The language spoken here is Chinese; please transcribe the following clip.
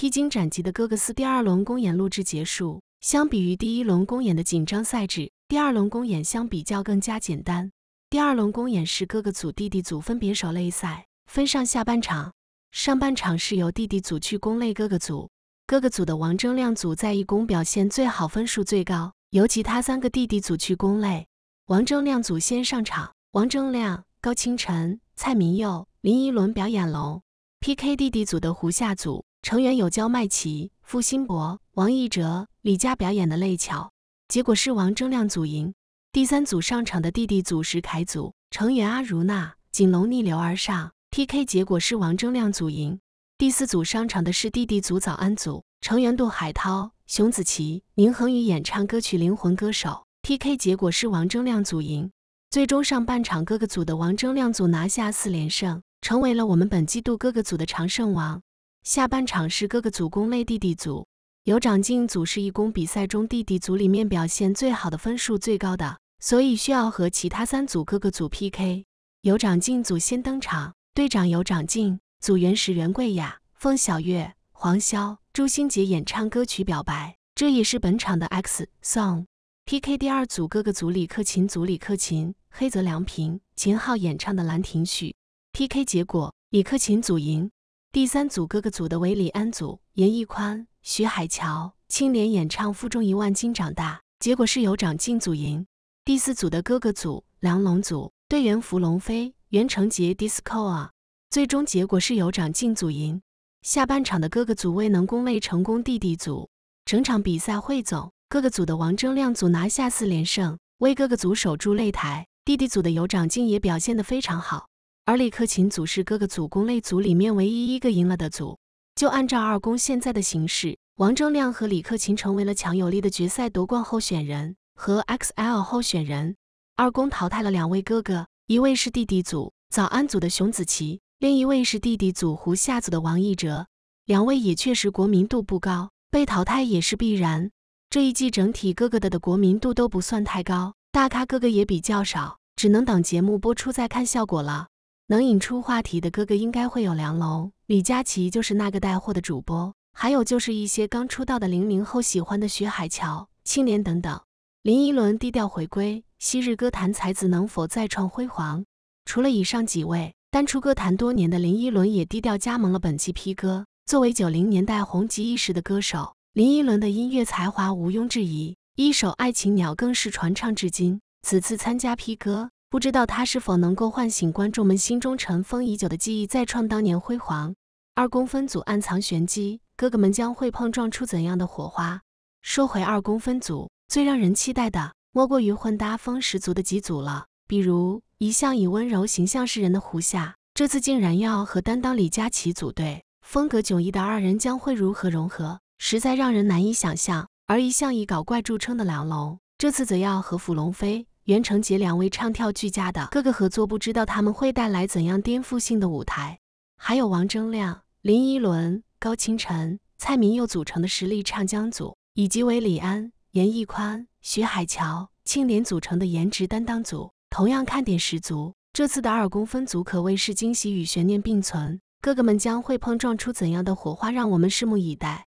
披荆斩棘的哥哥斯第二轮公演录制结束。相比于第一轮公演的紧张赛制，第二轮公演相比较更加简单。第二轮公演是哥哥组弟弟组分别守擂赛，分上下半场。上半场是由弟弟组去攻擂哥哥组，哥哥组的王铮亮组在一攻表现最好，分数最高。由其他三个弟弟组去攻擂，王铮亮组先上场，王铮亮、高清晨、蔡明佑、林依轮表演龙 PK 弟弟组的胡夏组。成员有焦麦琪、付辛博、王一哲、李佳表演的《泪桥》，结果是王铮亮组赢。第三组上场的弟弟组石凯组成员阿如那、锦龙逆流而上，PK 结果是王铮亮组赢。第四组上场的是弟弟组早安组成员杜海涛、熊梓淇、宁恒宇演唱歌曲《灵魂歌手》，PK 结果是王铮亮组赢。最终上半场各个组的王铮亮组拿下四连胜，成为了我们本季度各个组的常胜王。下半场是各个组攻擂弟弟组，有长进组是一攻比赛中弟弟组里面表现最好的，分数最高的，所以需要和其他三组哥哥组 PK。有长进组先登场，队长有长进，组员石原贵、雅凤、小月、黄潇、朱新杰演唱歌曲表白，这也是本场的 X song。PK 第二组哥哥组李克勤组李克勤、黑泽良平、秦昊演唱的《兰亭序》。PK 结果李克勤组赢。第三组哥哥组的为李安组、严屹宽、徐海乔、青莲演唱《负重一万斤长大》，结果是由长进组赢。第四组的哥哥组梁龙组队员符龙飞、袁成杰，Disco 啊，最终结果是由长进组赢。下半场的哥哥组未能攻擂成功，弟弟组。整场比赛汇总，哥哥组的王铮亮组拿下四连胜，为哥哥组守住擂台。弟弟组的由长进也表现得非常好。而李克勤组是哥哥组攻擂组里面唯一一个赢了的组。就按照二公现在的形势，王铮亮和李克勤成为了强有力的决赛夺冠候选人和 XL 候选人。二公淘汰了两位哥哥，一位是弟弟组早安组的熊梓淇，另一位是弟弟组胡夏组的王一哲。两位也确实国民度不高，被淘汰也是必然。这一季整体哥哥的的国民度都不算太高，大咖哥哥也比较少，只能等节目播出再看效果了。能引出话题的哥哥应该会有梁龙、李佳琦，就是那个带货的主播，还有就是一些刚出道的零零后喜欢的徐海乔、青莲等等。林依轮低调回归，昔日歌坛才子能否再创辉煌？除了以上几位，单出歌坛多年的林依轮也低调加盟了本期 P 歌。作为九零年代红极一时的歌手，林依轮的音乐才华毋庸置疑，一首《爱情鸟》更是传唱至今。此次参加 P 歌。不知道他是否能够唤醒观众们心中尘封已久的记忆，再创当年辉煌。二公分组暗藏玄机，哥哥们将会碰撞出怎样的火花？说回二公分组，最让人期待的莫过于混搭风十足的几组了。比如，一向以温柔形象示人的胡夏，这次竟然要和担当李佳琦组队，风格迥异的二人将会如何融合，实在让人难以想象。而一向以搞怪著称的梁龙，这次则要和傅龙飞。袁成杰两位唱跳俱佳的哥哥合作，不知道他们会带来怎样颠覆性的舞台。还有王铮亮、林依轮、高清晨、蔡明佑组成的实力唱将组，以及为李安、严屹宽、徐海乔、庆典组成的颜值担当组，同样看点十足。这次的二公分组可谓是惊喜与悬念并存，哥哥们将会碰撞出怎样的火花，让我们拭目以待。